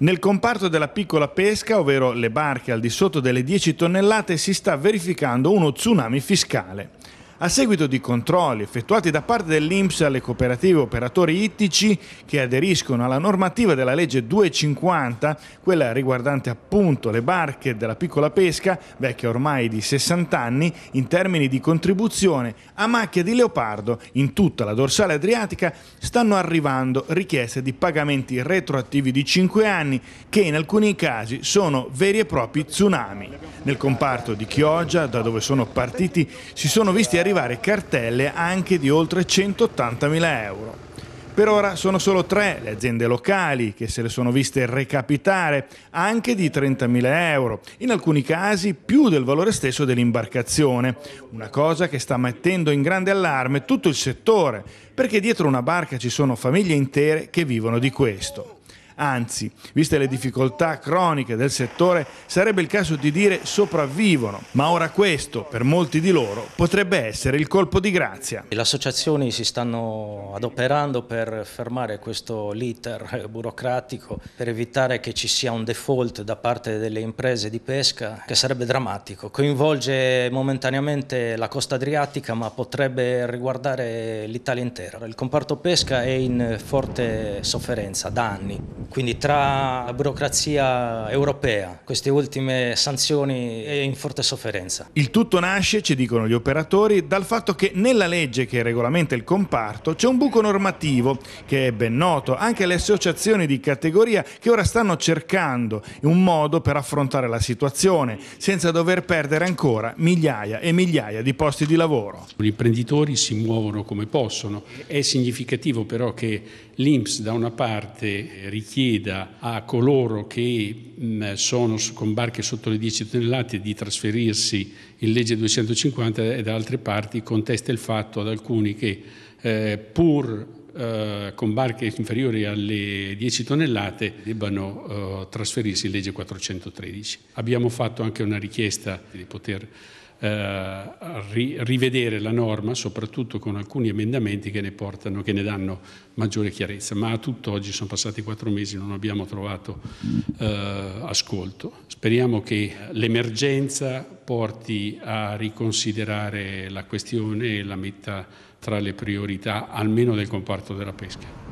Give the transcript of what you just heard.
Nel comparto della piccola pesca, ovvero le barche al di sotto delle 10 tonnellate, si sta verificando uno tsunami fiscale a seguito di controlli effettuati da parte dell'Inps alle cooperative operatori ittici che aderiscono alla normativa della legge 250, quella riguardante appunto le barche della piccola pesca, vecchia ormai di 60 anni, in termini di contribuzione a macchia di leopardo in tutta la dorsale adriatica, stanno arrivando richieste di pagamenti retroattivi di 5 anni che in alcuni casi sono veri e propri tsunami. Nel comparto di Chioggia, da dove sono partiti, si sono visti arrivare arrivare cartelle anche di oltre 180.000 euro. Per ora sono solo tre le aziende locali che se le sono viste recapitare anche di 30.000 euro, in alcuni casi più del valore stesso dell'imbarcazione, una cosa che sta mettendo in grande allarme tutto il settore, perché dietro una barca ci sono famiglie intere che vivono di questo anzi, viste le difficoltà croniche del settore, sarebbe il caso di dire sopravvivono, ma ora questo, per molti di loro, potrebbe essere il colpo di grazia. Le associazioni si stanno adoperando per fermare questo l'iter burocratico, per evitare che ci sia un default da parte delle imprese di pesca, che sarebbe drammatico. Coinvolge momentaneamente la costa adriatica, ma potrebbe riguardare l'Italia intera. Il comparto pesca è in forte sofferenza da anni. Quindi tra la burocrazia europea, queste ultime sanzioni è in forte sofferenza. Il tutto nasce, ci dicono gli operatori, dal fatto che nella legge che regolamenta il comparto c'è un buco normativo che è ben noto anche alle associazioni di categoria che ora stanno cercando un modo per affrontare la situazione senza dover perdere ancora migliaia e migliaia di posti di lavoro. Gli imprenditori si muovono come possono. È significativo però che l'Inps da una parte richiede chieda a coloro che mh, sono con barche sotto le 10 tonnellate di trasferirsi in legge 250 e da altre parti contesta il fatto ad alcuni che eh, pur eh, con barche inferiori alle 10 tonnellate debbano eh, trasferirsi in legge 413. Abbiamo fatto anche una richiesta di poter eh, ri, rivedere la norma, soprattutto con alcuni emendamenti che ne portano, che ne danno maggiore chiarezza. Ma a tutt'oggi sono passati quattro mesi, e non abbiamo trovato eh, ascolto. Speriamo che l'emergenza porti a riconsiderare la questione e la metta tra le priorità almeno del comparto della pesca.